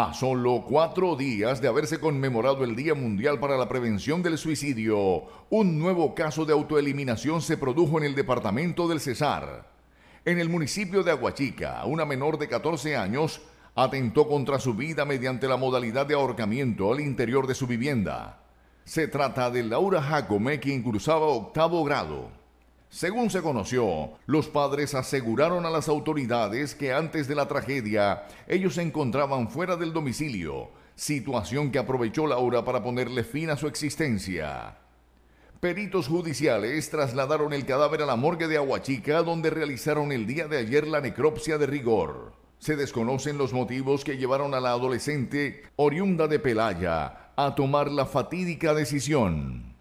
A solo cuatro días de haberse conmemorado el Día Mundial para la Prevención del Suicidio, un nuevo caso de autoeliminación se produjo en el departamento del Cesar. En el municipio de Aguachica, una menor de 14 años atentó contra su vida mediante la modalidad de ahorcamiento al interior de su vivienda. Se trata de Laura Jacome, quien cursaba octavo grado. Según se conoció, los padres aseguraron a las autoridades que antes de la tragedia ellos se encontraban fuera del domicilio, situación que aprovechó Laura para ponerle fin a su existencia. Peritos judiciales trasladaron el cadáver a la morgue de Aguachica, donde realizaron el día de ayer la necropsia de rigor. Se desconocen los motivos que llevaron a la adolescente, oriunda de Pelaya, a tomar la fatídica decisión.